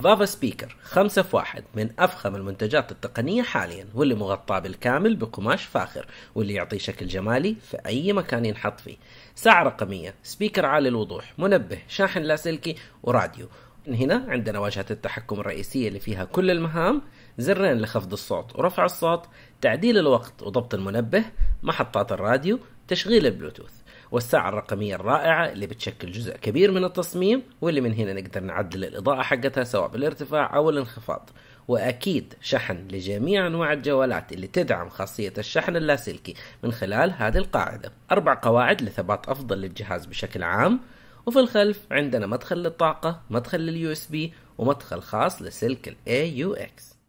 فافا سبيكر 5 في واحد من أفخم المنتجات التقنية حاليا واللي مغطاة بالكامل بقماش فاخر واللي يعطيه شكل جمالي في أي مكان ينحط فيه ساعة رقمية سبيكر عالي الوضوح منبه شاحن لاسلكي وراديو هنا عندنا واجهة التحكم الرئيسية اللي فيها كل المهام زرين لخفض الصوت ورفع الصوت تعديل الوقت وضبط المنبه محطات الراديو تشغيل البلوتوث والساعة الرقمية الرائعة اللي بتشكل جزء كبير من التصميم واللي من هنا نقدر نعدل الإضاءة حقتها سواء بالارتفاع أو الانخفاض وأكيد شحن لجميع أنواع الجوالات اللي تدعم خاصية الشحن اللاسلكي من خلال هذه القاعدة أربع قواعد لثبات أفضل للجهاز بشكل عام وفي الخلف عندنا مدخل للطاقة مدخل لليو اس بي ومدخل خاص لسلك الاي يو اكس